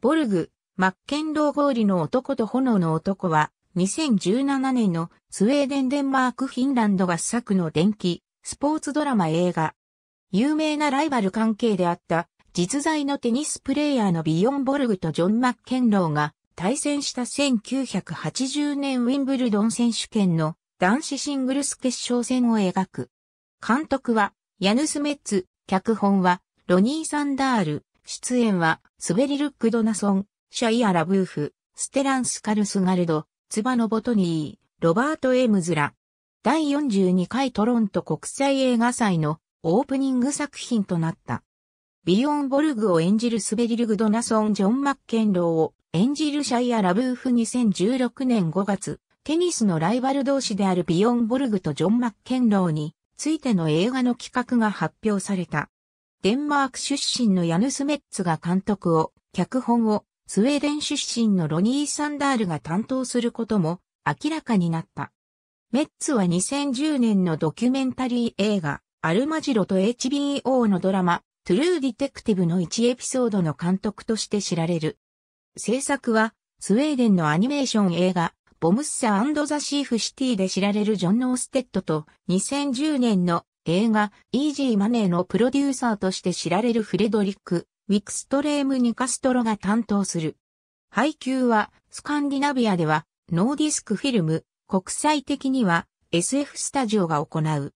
ボルグ、マッケンロー氷の男と炎の男は、2017年のスウェーデンデンマークフィンランド合作の電気、スポーツドラマ映画。有名なライバル関係であった、実在のテニスプレイヤーのビヨン・ボルグとジョン・マッケンローが対戦した1980年ウィンブルドン選手権の男子シングルス決勝戦を描く。監督は、ヤヌス・メッツ、脚本は、ロニー・サンダール、出演は、スベリルック・ドナソン、シャイア・ラブーフ、ステランス・カルスガルド、ツバノ・ボトニー、ロバート・エムズラ。第42回トロント国際映画祭のオープニング作品となった。ビヨン・ボルグを演じるスベリルグ・ドナソン・ジョン・マッケンローを演じるシャイア・ラブーフ2016年5月、テニスのライバル同士であるビヨン・ボルグとジョン・マッケンローについての映画の企画が発表された。デンマーク出身のヤヌス・メッツが監督を、脚本を、スウェーデン出身のロニー・サンダールが担当することも明らかになった。メッツは2010年のドキュメンタリー映画、アルマジロと HBO のドラマ、トゥルー・ディテクティブの1エピソードの監督として知られる。制作は、スウェーデンのアニメーション映画、ボムッサザ・シーフ・シティで知られるジョン・ノーステッドと2010年の映画、イージーマネーのプロデューサーとして知られるフレドリック・ウィクストレーム・ニカストロが担当する。配給は、スカンディナビアでは、ノーディスクフィルム、国際的には、SF スタジオが行う。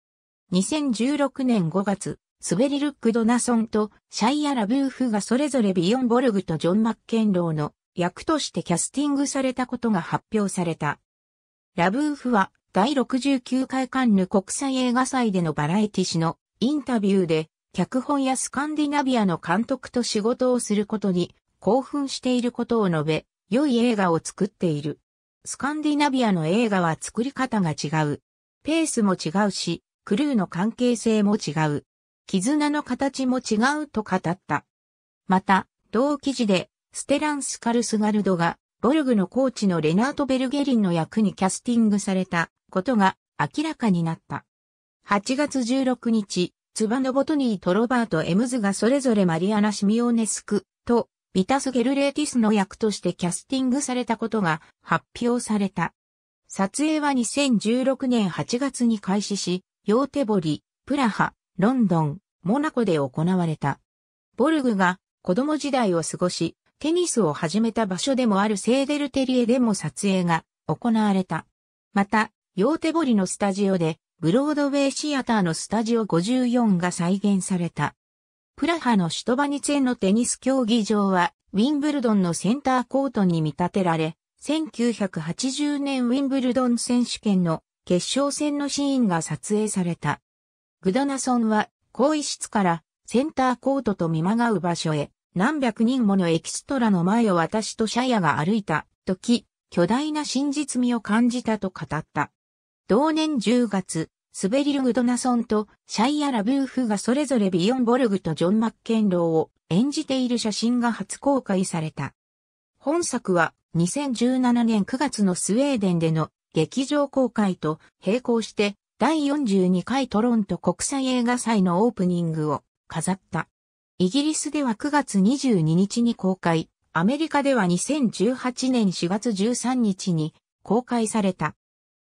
2016年5月、スベリルック・ドナソンとシャイア・ラブーフがそれぞれビヨン・ボルグとジョン・マッケンローの役としてキャスティングされたことが発表された。ラブーフは第69回カンヌ国際映画祭でのバラエティ誌のインタビューで、脚本やスカンディナビアの監督と仕事をすることに興奮していることを述べ、良い映画を作っている。スカンディナビアの映画は作り方が違う。ペースも違うし、クルーの関係性も違う。絆の形も違うと語った。また、同記事で、ステランス・カルスガルドが、ボルグのコーチのレナート・ベルゲリンの役にキャスティングされたことが明らかになった。8月16日、ツバノボトニーとロバート・エムズがそれぞれマリアナ・シミオネスクとビタス・ゲルレーティスの役としてキャスティングされたことが発表された。撮影は2016年8月に開始し、ヨーテボリ、プラハ、ロンドン、モナコで行われた。ボルグが子供時代を過ごし、テニスを始めた場所でもあるセーデルテリエでも撮影が行われた。また、ヨーテボリのスタジオで、ブロードウェイシアターのスタジオ54が再現された。プラハのシュトバニツェのテニス競技場は、ウィンブルドンのセンターコートに見立てられ、1980年ウィンブルドン選手権の決勝戦のシーンが撮影された。グドナソンは、更衣室からセンターコートと見まがう場所へ何百人ものエキストラの前を私とシャヤが歩いた時、巨大な真実味を感じたと語った。同年10月、スベリル・グドナソンとシャイア・ラブーフがそれぞれビヨン・ボルグとジョン・マッケンローを演じている写真が初公開された。本作は2017年9月のスウェーデンでの劇場公開と並行して第42回トロント国際映画祭のオープニングを飾った。イギリスでは9月22日に公開、アメリカでは2018年4月13日に公開された。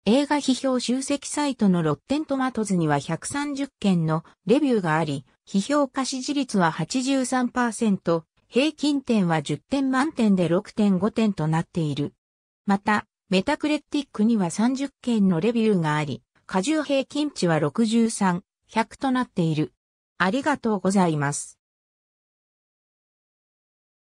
映画批評集積サイトのロッテントマトズには130件のレビューがあり、批評家支持率は83%、平均点は10点満点で6.5点となっている。また、メタクレティックには30件のレビューがあり、過重平均値は63、100となっている。ありがとうございます。